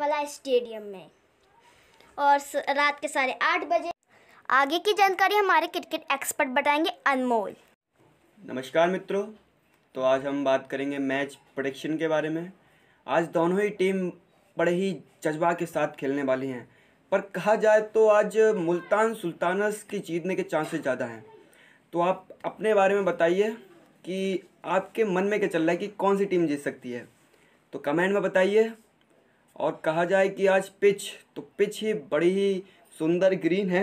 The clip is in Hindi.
वाला स्टेडियम में और रात के साढ़े आठ बजे आगे की जानकारी हमारे क्रिकेट एक्सपर्ट बताएंगे अनमोल नमस्कार मित्रों तो आज हम बात करेंगे मैच प्रोडिक्शन के बारे में आज दोनों ही टीम बड़े ही जज्बा के साथ खेलने वाली हैं पर कहा जाए तो आज मुल्तान सुल्तानस की जीतने के चांसेस ज़्यादा हैं तो आप अपने बारे में बताइए कि आपके मन में क्या चल रहा है कि कौन सी टीम जीत सकती है तो कमेंट में बताइए और कहा जाए कि आज पिच तो पिच ही बड़ी ही सुंदर ग्रीन है।